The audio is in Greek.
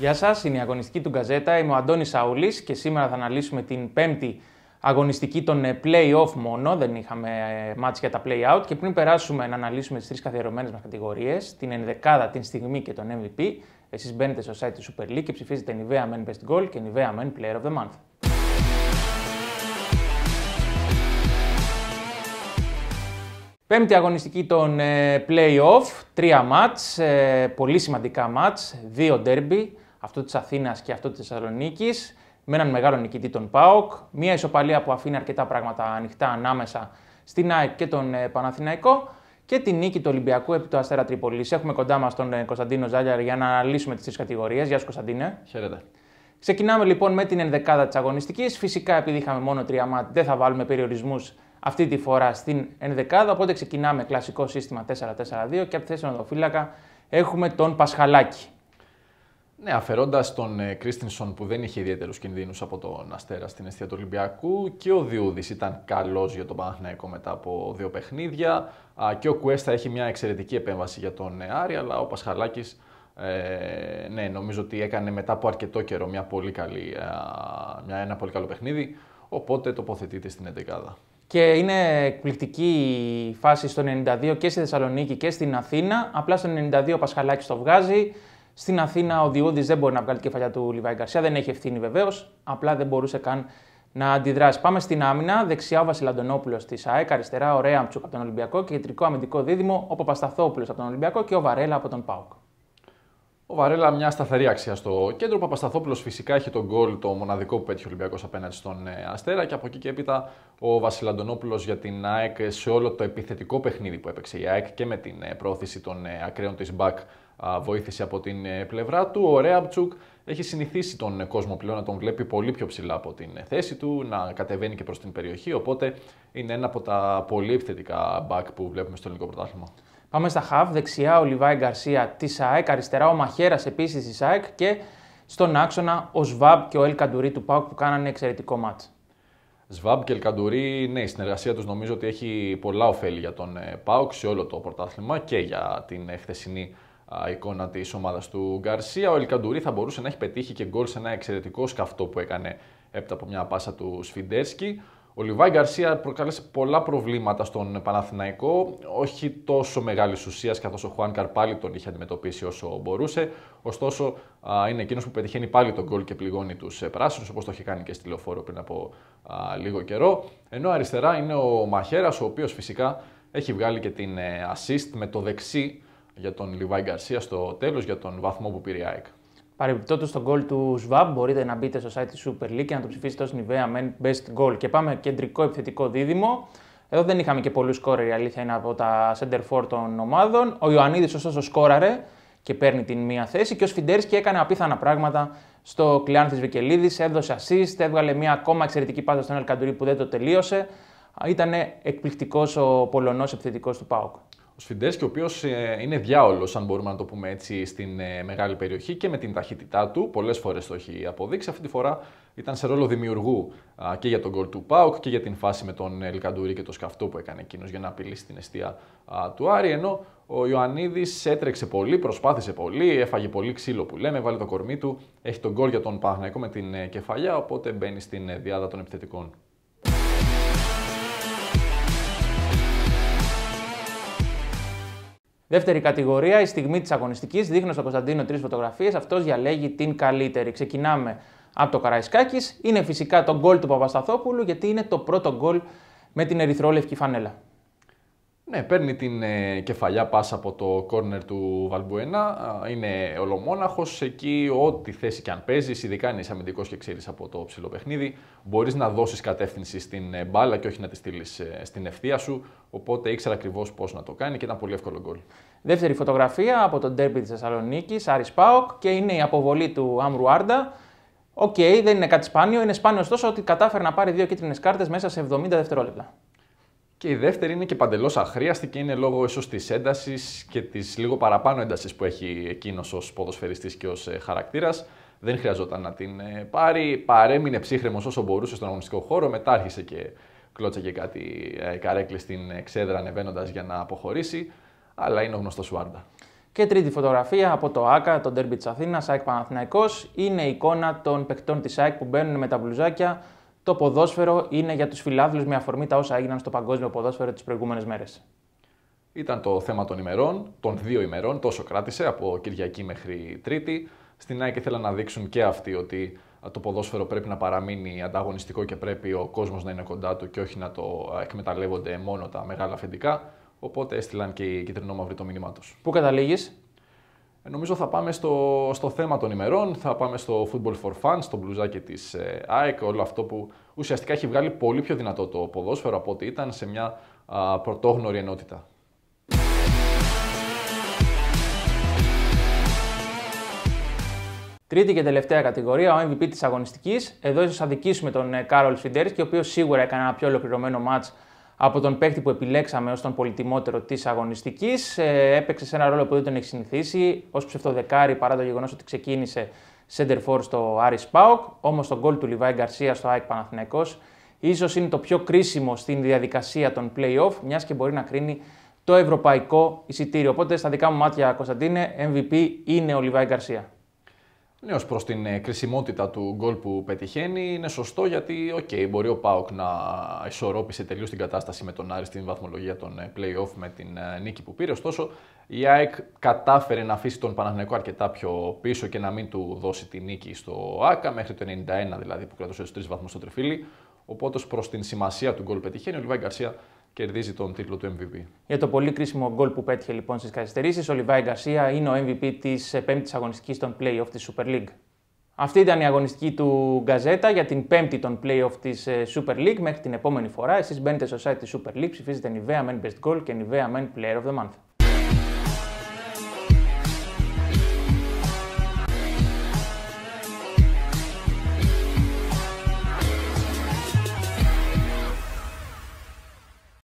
Γεια σας, είναι η αγωνιστική του Γκαζέτα. Είμαι ο Αντώνης Σαουλή και σήμερα θα αναλύσουμε την πέμπτη αγωνιστική των ε, play-off μόνο. Δεν είχαμε ε, μάτς για τα play-out. Και πριν περάσουμε να αναλύσουμε τις τρεις καθιερωμένες μας κατηγορίες, την ενδεκάδα, την στιγμή και τον MVP, εσείς μπαίνετε στο site του Super League και ψηφίζετε Nivea Men Best Goal και Nivea Men Player of the Month. Πέμπτη αγωνιστική των ε, play-off, τρία μάτς, πολύ σημαντικά μάτς, δύο ντέρμπι, αυτό της Αθήνας και αυτό της Θεσσαλονίκης, με έναν μεγάλο νικητή τον ΠΑΟΚ. Μια ισοπαλία που αφήνει αρκετά πράγματα ανοιχτά ανάμεσα στην ΑΕΚ και τον ε, Παναθηναϊκό και τη νίκη του Ολυμπιακού επί του Αστέρα Τρίπολης. Έχουμε κοντά μας τον ε, Κωνσταντίνο Ζάλιαρ για να αναλύσουμε τις τρεις κατηγορίες. Γεια σου, Κωνσταντίνε. Χαίρετε. Ξεκινάμε λοιπόν με την ενδεκάδα της αγωνιστικής. Φυσικά, επειδή είχαμε μόνο τρία μάτ, δεν θα βάλουμε περιορισμούς αυτή τη φορά στην ενδεκάδα. Οπότε ξεκινάμε κλασικό σύστημα 4-4-2 και από τη θέση έχουμε τον Πασχαλάκη. Ναι, αφαιρώντας τον ε, Κρίστινσον που δεν είχε ιδιαίτερους κινδύνους από τον Αστέρα στην αιστεία του Ολυμπιακού και ο Διούδης ήταν καλός για τον Παναθηναϊκό μετά από δύο παιχνίδια. Και ο Κουέστα έχει μια εξαιρετική επέμβαση για τον ε, Άρη, αλλά ο Πασχαλάκης. Ε, ναι, νομίζω ότι έκανε μετά από αρκετό καιρό μια πολύ καλή, μια, ένα πολύ καλό παιχνίδι, οπότε τοποθετείται στην 11 και είναι εκπληκτική η φάση στο 92 και στη Θεσσαλονίκη και στην Αθήνα. Απλά στο 92 ο Πασχαλάκης το βγάζει. Στην Αθήνα ο Διούδη δεν μπορεί να βγάλει κεφαλιά του Λιβάη Γκαρσία, δεν έχει ευθύνη βεβαίως, απλά δεν μπορούσε καν να αντιδράσει. Πάμε στην άμυνα. Δεξιά ο Βασιλαντονόπουλος της ΑΕΚ, αριστερά ο Ρέαμτσουκ από τον Ολυμπιακό και κεντρικό αμυντικό δίδυμο ο Παπασταθόπουλος από τον Ολυμπιακό και ο Βαρέλα από τον Πάουκ. Ο Βαρέλα μια σταθερή αξία στο κέντρο. Ο Παπασταθόπουλος φυσικά έχει τον γκολ, το μοναδικό που πέτυχε ο Ολυμπιακός απέναντι στον ε, Αστέρα. Και από εκεί και έπειτα ο Βασιλαντονόπουλος για την ΑΕΚ σε όλο το επιθετικό παιχνίδι που έπαιξε η ΑΕΚ και με την ε, πρόθεση των ε, ακραίων της Μπακ βοήθηση από την ε, πλευρά του. Ο Ρέαμπτσουκ έχει συνηθίσει τον κόσμο πλέον να τον βλέπει πολύ πιο ψηλά από την ε, θέση του, να κατεβαίνει και προς την περιοχή, οπότε είναι ένα από τα πολύ επιθετικά back που βλέπουμε στο ελληνικό πρωτάθλημα. Πάμε στα χαβ, δεξιά ο Λιβάη Γκαρσία της ΑΕΚ, αριστερά ο Μαχέρας επίσης της ΑΕΚ και στον άξονα ο Σβάμπ και ο Ελ Καντουρί του ΠΑΟΚ που κάνανε εξαιρετικό μάτ. Σβάμπ και Ελκαντουρί, ναι, η συνεργασία τους νομίζω ότι έχει πολλά ωφέλη για τον ε, ΠΑΟΚ σε όλο το πρωτάθλημα και για την χθεσινή εικόνα της ομάδας του Γκαρσία. Ο Ελκαντουρί θα μπορούσε να έχει πετύχει και γκολ σε ένα εξαιρετικό σκαφτό που έκανε έπειτα από μια πάσα του Σφιντέρσκι. Ο Λιβάη Γκαρσία προκάλεσε πολλά προβλήματα στον Παναθηναϊκό, όχι τόσο μεγάλης ουσίας καθώς ο Χουάν Καρπάλι τον είχε αντιμετωπίσει όσο μπορούσε. Ωστόσο, είναι εκείνος που πετυχαίνει πάλι τον γκολ και πληγώνει τους ε, πράσινους, όπως το είχε κάνει και στη λεωφόρο πριν από λίγο καιρό. Ενώ αριστερά είναι ο Μαχέρας, ο οποίος φυσικά έχει βγάλει και την ε, assist με το δεξί για τον Λιβάη Γκαρσία στο τέλος για τον βαθμό που πήρε η ΑΕΚ. Παρεμπιπτόντως τον γκολ του ΣΒΑΜ μπορείτε να μπείτε στο site της Super League και να το ψηφίσετε ως Nivea Men Best Goal. Και πάμε κεντρικό επιθετικό δίδυμο. Εδώ δεν είχαμε και πολλούς σκόρε η αλήθεια είναι από τα center for των ομάδων. Ο Ιωαννίδης, ωστόσο, σκόραρε και παίρνει την μία θέση. Και ο Σφιντέρη και έκανε απίθανα πράγματα στο κλειάν τη Βικελίδης. Έδωσε assist, έβγαλε μία ακόμα εξαιρετική πάσα στον Αλκαντουρί που δεν το τελείωσε. Ήταν εκπληκτικός ο Πολωνός επιθετικός του Πάουκ. Σφιντές και ο οποίος ε, είναι διάολος, αν μπορούμε να το πούμε έτσι, στην ε, μεγάλη περιοχή και με την ταχύτητά του. Πολλές φορές το έχει αποδείξει. Αυτή τη φορά ήταν σε ρόλο δημιουργού και για τον γκολ του Πάουκ και για την φάση με τον Ελκαντούρη και το σκαφτό που έκανε εκείνος για να απειλήσει την αιστεία του Άρη. Ενώ ο Ιωαννίδης έτρεξε πολύ, προσπάθησε πολύ, έφαγε πολύ ξύλο που λέμε, βάλει το κορμί του, έχει τον γκολ για τον πάγμακό με την ε, κεφαλιά, οπότε μπαίνει στην διάδα των επιθετικών. Δεύτερη κατηγορία, η στιγμή της αγωνιστικής. Δείχνω στον Κωνσταντίνο τρεις φωτογραφίες. Αυτός διαλέγει την καλύτερη. Ξεκινάμε από το Καραϊσκάκης. Είναι φυσικά το γκολ του Παπασταθόπουλου, γιατί είναι το πρώτο γκολ με την ερυθρόλευκη φανέλα. Ναι, παίρνει την ε, κεφαλιά πάσα από το κόρνερ του Βαλμπουένα. Είναι ολομόναχος. Εκεί, ό,τι θέση και αν παίζεις, ειδικά αν είσαι αμυντικός και ξέρεις από το ψηλό παιχνίδι, μπορείς να δώσεις κατεύθυνση στην ε, μπάλα και όχι να τη στείλεις ε, στην ευθεία σου. Οπότε ήξερα ακριβώς πώς να το κάνει και ήταν πολύ εύκολο γκολ. Δεύτερη φωτογραφία από τον τέρμπι της Θεσσαλονίκης, Άρι Πάοκ και είναι η αποβολή του Άμρου Άρντα. Οκ, δεν είναι κάτι σπάνιο. Είναι σπάνιο ωστόσο ότι κατάφερε να πάρει δύο κίτρινες κάρτες μέσα σε 70 δευτερόλεπτα. Και η δεύτερη είναι και παντελώς αχρίαστη και είναι λόγω ίσως της έντασης και της λίγο παραπάνω έντασης που έχει εκείνος ως ποδοσφαιριστής και ως ε, χαρακτήρας. Δεν χρειαζόταν να την ε, πάρει. Παρέμεινε ψύχρεμος όσο μπορούσε στον αγωνιστικό χώρο. Μετά άρχισε και κλώτσε και κάτι ε, καρέκλε στην εξέδρα ανεβαίνοντας για να αποχωρήσει. Αλλά είναι ο γνωστός Σουάρντα. Και τρίτη φωτογραφία από το ΑΚΑ, τον Ντέρμπι της Αθήνας, ΑΕΚ Παναθηναϊκός. Είναι η εικόνα των παιχτών της ΑΕΚ που μπαίνουν με τα μπλουζάκια το ποδόσφαιρο είναι για τους φιλάθλους μια αφορμή τα όσα έγιναν στο παγκόσμιο ποδόσφαιρο τις προηγούμενες μέρες. Ήταν το θέμα των ημερών, των δύο ημερών, τόσο κράτησε από Κυριακή μέχρι Τρίτη. Στην ΑΕΚ ήθελαν να δείξουν και αυτοί ότι το ποδόσφαιρο πρέπει να παραμείνει ανταγωνιστικό και πρέπει ο κόσμος να είναι κοντά του και όχι να το εκμεταλλεύονται μόνο τα μεγάλα αφεντικά. Οπότε έστειλαν και οι κυτρινόμαυροι το μήνυμά τους. Πού καταλήγεις, Νομίζω θα πάμε στο, στο θέμα των ημερών, θα πάμε στο Football for Fun, στο μπλουζάκι της ε, ΑΕΚ, όλο αυτό που ουσιαστικά έχει βγάλει πολύ πιο δυνατό το ποδόσφαιρο από ό,τι ήταν σε μια α, πρωτόγνωρη ενότητα. Τρίτη και τελευταία κατηγορία, ο MVP της αγωνιστικής. Εδώ θα δικήσουμε τον ε, Κάρολ Φιντέρης, και ο οποίος σίγουρα έκανε ένα πιο ολοκληρωμένο μάτς από τον παίκτη που επιλέξαμε ως τον πολυτιμότερο της αγωνιστικής. Ε, έπαιξε σε ένα ρόλο που δεν τον έχει συνηθίσει, ως ψευτοδεκάρι παρά το γεγονός ότι ξεκίνησε center for στο Άρης Πάοκ, όμως το γκολ του Λιβάη Γκαρσία στο ΑΕΚ Παναθηναϊκός ίσως είναι το πιο κρίσιμο στην διαδικασία των play-off, μιας και μπορεί να κρίνει το ευρωπαϊκό εισιτήριο. Οπότε στα δικά μου μάτια, Κωνσταντίνε, MVP είναι ο Λιβάη Γκαρσία. Ναι, ως προς την ε, κρισιμότητα του γκολ που πετυχαίνει, είναι σωστό γιατί okay, μπορεί ο Πάοκ να ισορρόπησε τελείως την κατάσταση με τον Άρη στην βαθμολογία των ε, playoff με την ε, νίκη που πήρε. Ωστόσο, η ΑΕΚ κατάφερε να αφήσει τον Παναθηναϊκό αρκετά πιο πίσω και να μην του δώσει τη νίκη στο ΑΚΑ μέχρι το 91 δηλαδή που κρατούσε τους τρεις βαθμούς στο τριφύλι. Οπότε, προς την σημασία του γκολ πετυχαίνει, ο Λιβάη Γκαρσία κερδίζει τον τίτλο του MVP. Για το πολύ κρίσιμο γκολ που πέτυχε λοιπόν στις καθυστερήσεις, ο Λιβάη Γκαρσία είναι ο MVP της πέμπτης αγωνιστικής των playoff της Super League. Αυτή ήταν η αγωνιστική του Γκαζέτα για την πέμπτη των playoff της ε, Super League. Μέχρι την επόμενη φορά, εσείς μπαίνετε στο site της Super League, ψηφίζετε Nivea Men Best Goal και Nivea Men Player of the Month.